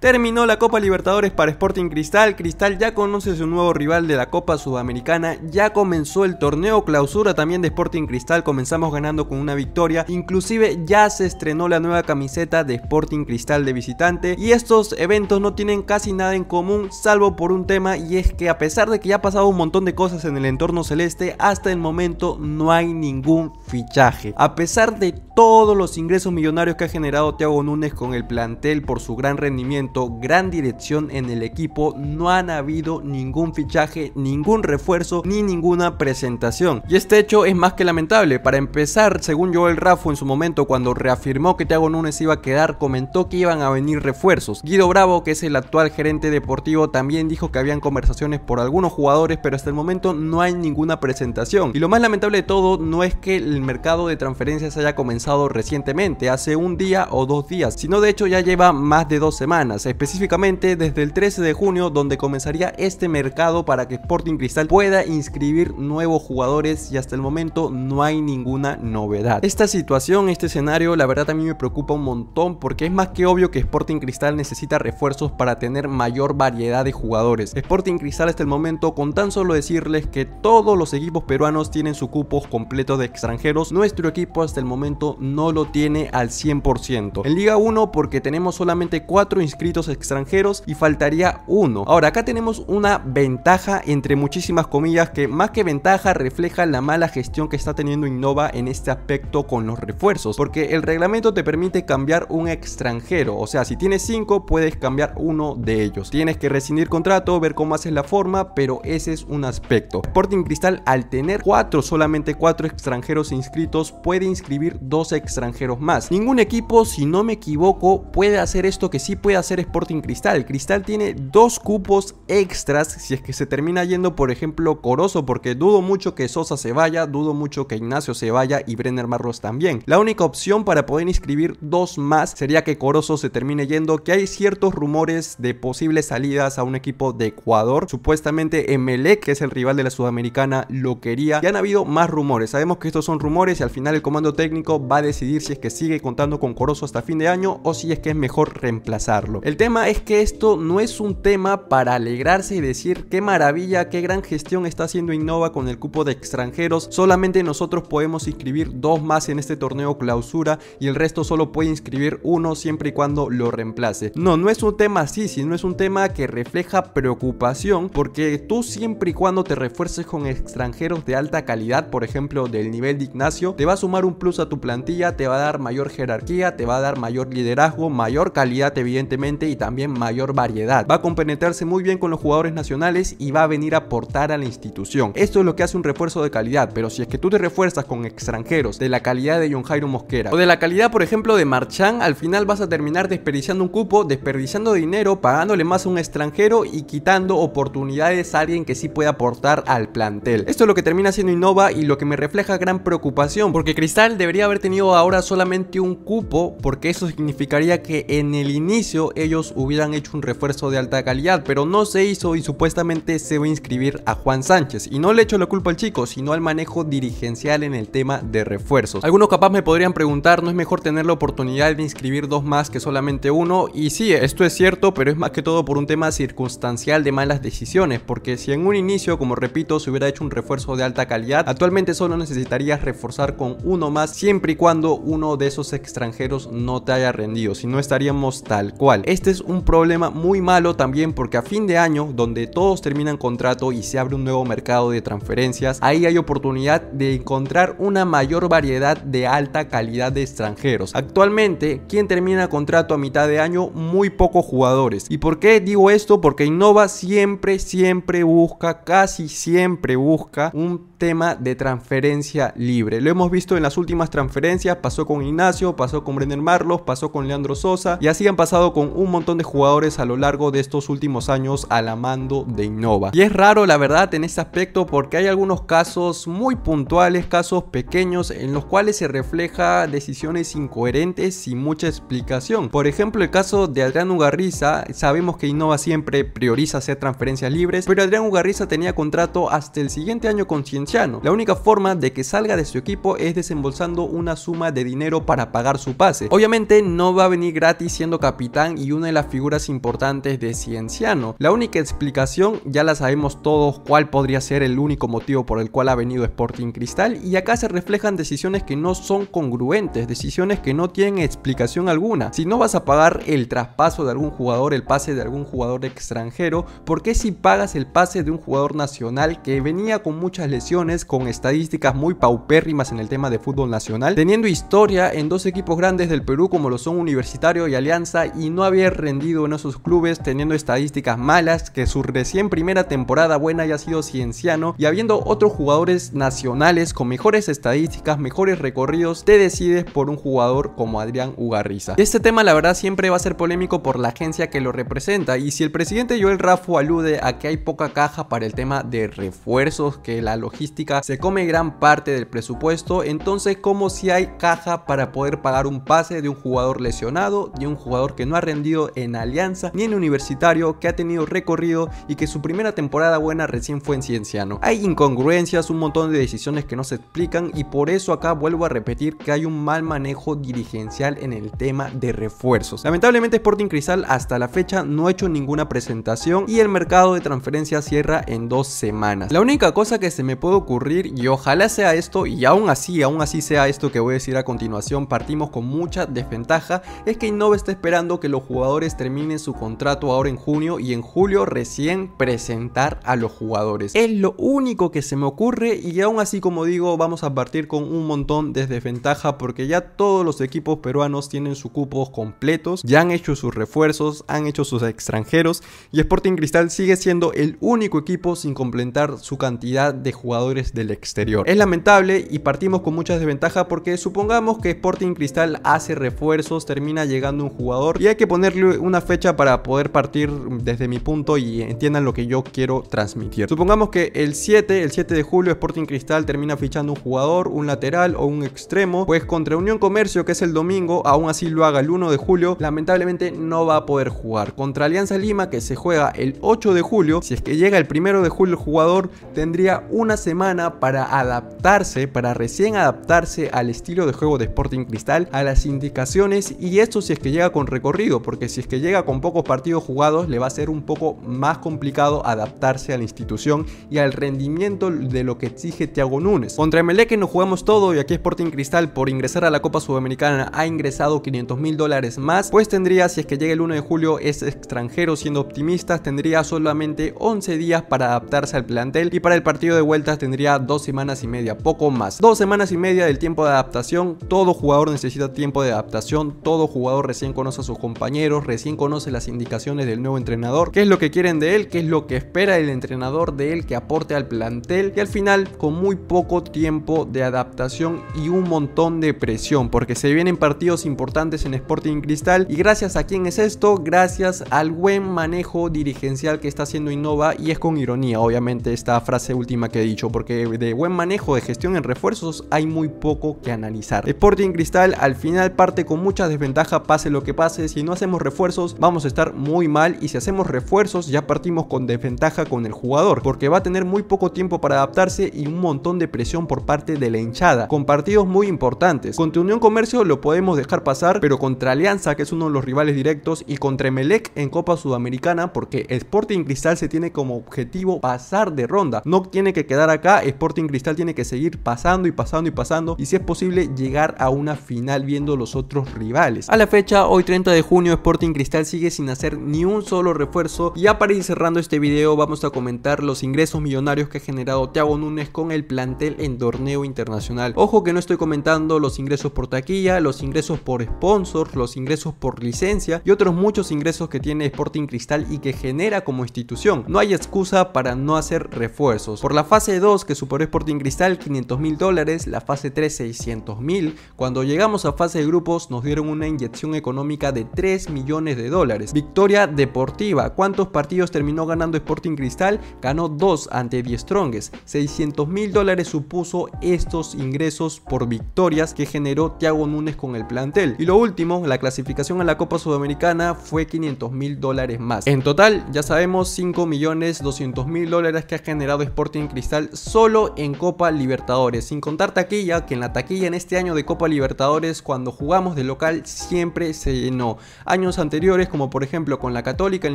Terminó la Copa Libertadores para Sporting Cristal, Cristal ya conoce su nuevo rival de la Copa Sudamericana, ya comenzó el torneo clausura también de Sporting Cristal, comenzamos ganando con una victoria, inclusive ya se estrenó la nueva camiseta de Sporting Cristal de visitante y estos eventos no tienen casi nada en común salvo por un tema y es que a pesar de que ya ha pasado un montón de cosas en el entorno celeste, hasta el momento no hay ningún fichaje. A pesar de todos los ingresos millonarios que ha generado Thiago Núñez con el plantel por su gran rendimiento, gran dirección en el equipo, no han habido ningún fichaje, ningún refuerzo ni ninguna presentación. Y este hecho es más que lamentable. Para empezar, según Joel rafo en su momento cuando reafirmó que Thiago Nunes iba a quedar, comentó que iban a venir refuerzos. Guido Bravo, que es el actual gerente deportivo, también dijo que habían conversaciones por algunos jugadores, pero hasta el momento no hay ninguna presentación. Y lo más lamentable de todo no es que el mercado de transferencias haya comenzado recientemente, hace un día o dos días, sino de hecho ya lleva más de dos semanas específicamente desde el 13 de junio donde comenzaría este mercado para que Sporting Cristal pueda inscribir nuevos jugadores y hasta el momento no hay ninguna novedad. Esta situación, este escenario, la verdad a mí me preocupa un montón porque es más que obvio que Sporting Cristal necesita refuerzos para tener mayor variedad de jugadores. Sporting Cristal hasta el momento con tan solo decirles que todos los equipos peruanos tienen su cupo completo de extranjeros, nuestro equipo hasta el momento no lo tiene al 100%. En Liga 1 porque tenemos solamente 4 inscritos extranjeros y faltaría uno. Ahora, acá tenemos una ventaja entre muchísimas comillas que más que ventaja refleja la mala gestión que está teniendo Innova en este aspecto con los refuerzos, porque el reglamento te permite cambiar un extranjero, o sea, si tienes cinco puedes cambiar uno de ellos. Tienes que rescindir contrato, ver cómo haces la forma, pero ese es un aspecto. Sporting Cristal al tener cuatro solamente cuatro extranjeros inscritos, puede inscribir dos extranjeros más. Ningún equipo, si no me equivoco, puede hacer esto que sí puede hacer Sporting Cristal. Cristal tiene dos cupos extras si es que se termina yendo, por ejemplo, Corozo, porque dudo mucho que Sosa se vaya, dudo mucho que Ignacio se vaya y Brenner Marlos también. La única opción para poder inscribir dos más sería que Corozo se termine yendo, que hay ciertos rumores de posibles salidas a un equipo de Ecuador. Supuestamente Emelec, que es el rival de la Sudamericana, lo quería. Ya han habido más rumores. Sabemos que estos son rumores y al final el comando técnico va a decidir si es que sigue contando con Corozo hasta fin de año o si es que es mejor reemplazarlo. El tema es que esto no es un tema para alegrarse y decir qué maravilla, qué gran gestión está haciendo Innova con el cupo de extranjeros. Solamente nosotros podemos inscribir dos más en este torneo clausura y el resto solo puede inscribir uno siempre y cuando lo reemplace. No, no es un tema así, sino es un tema que refleja preocupación porque tú siempre y cuando te refuerces con extranjeros de alta calidad, por ejemplo del nivel de Ignacio, te va a sumar un plus a tu plantilla, te va a dar mayor jerarquía, te va a dar mayor liderazgo, mayor calidad evidentemente y también mayor variedad. Va a compenetrarse muy bien con los jugadores nacionales y va a venir a aportar a la institución. Esto es lo que hace un refuerzo de calidad, pero si es que tú te refuerzas con extranjeros de la calidad de John Jairo Mosquera o de la calidad, por ejemplo, de Marchán, al final vas a terminar desperdiciando un cupo, desperdiciando dinero, pagándole más a un extranjero y quitando oportunidades a alguien que sí puede aportar al plantel. Esto es lo que termina siendo Innova y lo que me refleja gran preocupación, porque Cristal debería haber tenido ahora solamente un cupo, porque eso significaría que en el inicio ellos hubieran hecho un refuerzo de alta calidad, pero no se hizo y supuestamente se va a inscribir a Juan Sánchez. Y no le echo la culpa al chico, sino al manejo dirigencial en el tema de refuerzos. Algunos capaz me podrían preguntar, ¿no es mejor tener la oportunidad de inscribir dos más que solamente uno? Y sí, esto es cierto, pero es más que todo por un tema circunstancial de malas decisiones, porque si en un inicio, como repito, se hubiera hecho un refuerzo de alta calidad, actualmente solo necesitarías reforzar con uno más siempre y cuando uno de esos extranjeros no te haya rendido, si no estaríamos tal cual. Este es un problema muy malo también porque a fin de año, donde todos terminan contrato y se abre un nuevo mercado de transferencias, ahí hay oportunidad de encontrar una mayor variedad de alta calidad de extranjeros. Actualmente, quien termina contrato a mitad de año, muy pocos jugadores. ¿Y por qué digo esto? Porque Innova siempre, siempre busca, casi siempre busca un tema de transferencia libre. Lo hemos visto en las últimas transferencias, pasó con Ignacio, pasó con Brenner Marlos, pasó con Leandro Sosa y así han pasado con un montón de jugadores a lo largo de estos últimos años a la mando de Innova. Y es raro la verdad en este aspecto porque hay algunos casos muy puntuales, casos pequeños en los cuales se refleja decisiones incoherentes sin mucha explicación. Por ejemplo el caso de Adrián Ugarriza, sabemos que Innova siempre prioriza hacer transferencias libres, pero Adrián Ugarriza tenía contrato hasta el siguiente año con Cienciano. La única forma de que salga de su equipo es desembolsando una suma de dinero para pagar su pase. Obviamente no va a venir gratis siendo capitán y una de las figuras importantes de Cienciano. La única explicación, ya la sabemos todos cuál podría ser el único motivo por el cual ha venido Sporting Cristal y acá se reflejan decisiones que no son congruentes, decisiones que no tienen explicación alguna. Si no vas a pagar el traspaso de algún jugador, el pase de algún jugador extranjero, porque si pagas el pase de un jugador nacional que venía con muchas lesiones, con estadísticas muy paupérrimas en el tema de fútbol nacional, teniendo historia en dos equipos grandes del Perú como lo son Universitario y Alianza y no había rendido en esos clubes teniendo estadísticas malas, que su recién primera temporada buena haya sido Cienciano y habiendo otros jugadores nacionales con mejores estadísticas, mejores recorridos, te decides por un jugador como Adrián Ugarriza. Este tema la verdad siempre va a ser polémico por la agencia que lo representa y si el presidente Joel rafo alude a que hay poca caja para el tema de refuerzos, que la logística se come gran parte del presupuesto, entonces como si hay caja para poder pagar un pase de un jugador lesionado, de un jugador que no ha rendido en Alianza ni en Universitario, que ha tenido recorrido y que su primera temporada buena recién fue en Cienciano. Hay incongruencias, un montón de decisiones que no se explican y por eso acá vuelvo a repetir que hay un mal manejo dirigencial en el tema de refuerzos. Lamentablemente Sporting Cristal hasta la fecha no ha hecho ninguna presentación y el mercado de transferencias cierra en dos semanas. La única cosa que se me puede ocurrir y ojalá sea esto y aún así, aún así sea esto que voy a decir a continuación, partimos con mucha desventaja, es que Innova está esperando que los jugadores terminen su contrato ahora en junio y en julio recién presentar a los jugadores. Es lo único que se me ocurre y aún así como digo vamos a partir con un montón de desventaja porque ya todos los equipos peruanos tienen sus cupos completos, ya han hecho sus refuerzos, han hecho sus extranjeros y Sporting Cristal sigue siendo el único equipo sin completar su cantidad de jugadores del exterior. Es lamentable y partimos con muchas desventajas porque supongamos que Sporting Cristal hace refuerzos, termina llegando un jugador y hay que poner ponerle una fecha para poder partir desde mi punto y entiendan lo que yo quiero transmitir. Supongamos que el 7, el 7 de julio Sporting Cristal termina fichando un jugador, un lateral o un extremo, pues contra Unión Comercio que es el domingo, aún así lo haga el 1 de julio, lamentablemente no va a poder jugar. Contra Alianza Lima que se juega el 8 de julio, si es que llega el 1 de julio el jugador tendría una semana para adaptarse, para recién adaptarse al estilo de juego de Sporting Cristal, a las indicaciones y esto si es que llega con recorrido, porque si es que llega con pocos partidos jugados le va a ser un poco más complicado adaptarse a la institución y al rendimiento de lo que exige Thiago Nunes. Contra que nos jugamos todo y aquí Sporting Cristal por ingresar a la Copa Sudamericana ha ingresado 500 mil dólares más, pues tendría si es que llega el 1 de julio es extranjero siendo optimistas tendría solamente 11 días para adaptarse al plantel y para el partido de vueltas tendría dos semanas y media, poco más. Dos semanas y media del tiempo de adaptación, todo jugador necesita tiempo de adaptación, todo jugador recién conoce a sus compañeros recién conoce las indicaciones del nuevo entrenador, qué es lo que quieren de él, qué es lo que espera el entrenador de él que aporte al plantel y al final con muy poco tiempo de adaptación y un montón de presión porque se vienen partidos importantes en Sporting Cristal y gracias a quién es esto, gracias al buen manejo dirigencial que está haciendo Innova y es con ironía obviamente esta frase última que he dicho porque de buen manejo de gestión en refuerzos hay muy poco que analizar. Sporting Cristal al final parte con mucha desventaja pase lo que pase si no hacemos refuerzos vamos a estar muy mal y si hacemos refuerzos ya partimos con desventaja con el jugador porque va a tener muy poco tiempo para adaptarse y un montón de presión por parte de la hinchada con partidos muy importantes. Contra Unión Comercio lo podemos dejar pasar pero contra Alianza que es uno de los rivales directos y contra melec en Copa Sudamericana porque Sporting Cristal se tiene como objetivo pasar de ronda. No tiene que quedar acá, Sporting Cristal tiene que seguir pasando y pasando y pasando y si es posible llegar a una final viendo los otros rivales. A la fecha, hoy 30 de junio Sporting Cristal sigue sin hacer ni un solo refuerzo y ya para ir cerrando este video vamos a comentar los ingresos millonarios que ha generado Thiago Núñez con el plantel en torneo internacional. Ojo que no estoy comentando los ingresos por taquilla, los ingresos por sponsor, los ingresos por licencia y otros muchos ingresos que tiene Sporting Cristal y que genera como institución. No hay excusa para no hacer refuerzos. Por la fase 2 que superó Sporting Cristal 500 mil dólares, la fase 3 600 mil. Cuando llegamos a fase de grupos nos dieron una inyección económica de 3 millones de dólares. Victoria deportiva. ¿Cuántos partidos terminó ganando Sporting Cristal? Ganó 2 ante Die Strongest. 600 mil dólares supuso estos ingresos por victorias que generó Thiago Núñez con el plantel. Y lo último, la clasificación a la Copa Sudamericana fue 500 mil dólares más. En total, ya sabemos, 5 millones 200 mil dólares que ha generado Sporting Cristal solo en Copa Libertadores. Sin contar taquilla, que en la taquilla en este año de Copa Libertadores, cuando jugamos de local, siempre se llenó. Año años anteriores, como por ejemplo con la Católica en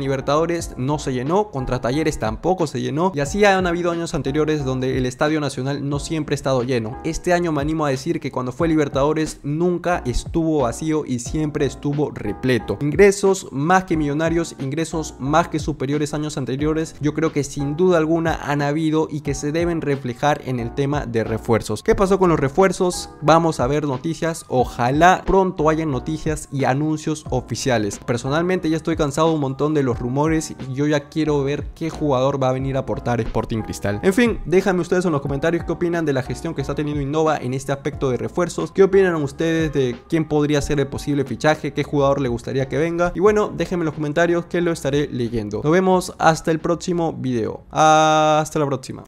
Libertadores no se llenó, contra Talleres tampoco se llenó, y así han habido años anteriores donde el Estadio Nacional no siempre ha estado lleno. Este año me animo a decir que cuando fue Libertadores nunca estuvo vacío y siempre estuvo repleto. Ingresos más que millonarios, ingresos más que superiores años anteriores, yo creo que sin duda alguna han habido y que se deben reflejar en el tema de refuerzos. ¿Qué pasó con los refuerzos? Vamos a ver noticias, ojalá pronto hayan noticias y anuncios oficiales Personalmente ya estoy cansado un montón de los rumores y yo ya quiero ver qué jugador va a venir a aportar Sporting Cristal. En fin, déjenme ustedes en los comentarios qué opinan de la gestión que está teniendo Innova en este aspecto de refuerzos, qué opinan ustedes de quién podría ser el posible fichaje, qué jugador le gustaría que venga y bueno, déjenme en los comentarios que lo estaré leyendo. Nos vemos hasta el próximo video. Hasta la próxima.